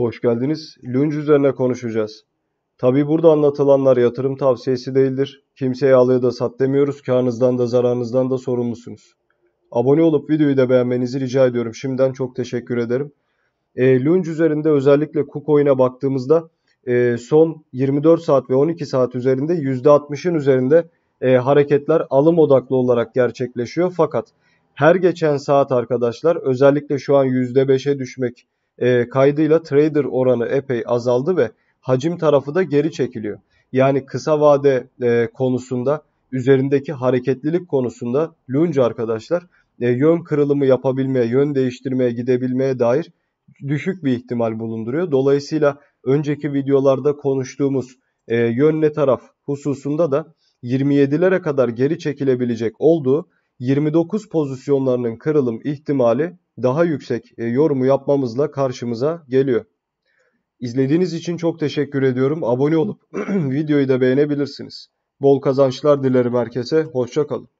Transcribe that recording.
Hoş geldiniz. Lunge üzerine konuşacağız. Tabi burada anlatılanlar yatırım tavsiyesi değildir. Kimseye alıya da sat demiyoruz. Karnınızdan da zararınızdan da sorumlusunuz. Abone olup videoyu da beğenmenizi rica ediyorum. Şimdiden çok teşekkür ederim. E, Lunge üzerinde özellikle KuCoin'e baktığımızda e, son 24 saat ve 12 saat üzerinde %60'ın üzerinde e, hareketler alım odaklı olarak gerçekleşiyor. Fakat her geçen saat arkadaşlar özellikle şu an %5'e düşmek e, kaydıyla trader oranı epey azaldı ve hacim tarafı da geri çekiliyor. Yani kısa vade e, konusunda üzerindeki hareketlilik konusunda Lunge arkadaşlar e, yön kırılımı yapabilmeye, yön değiştirmeye gidebilmeye dair düşük bir ihtimal bulunduruyor. Dolayısıyla önceki videolarda konuştuğumuz e, yönle taraf hususunda da 27'lere kadar geri çekilebilecek olduğu 29 pozisyonlarının kırılım ihtimali daha yüksek e, yorumu yapmamızla karşımıza geliyor. İzlediğiniz için çok teşekkür ediyorum. Abone olup videoyu da beğenebilirsiniz. Bol kazançlar dilerim herkese. Hoşçakalın.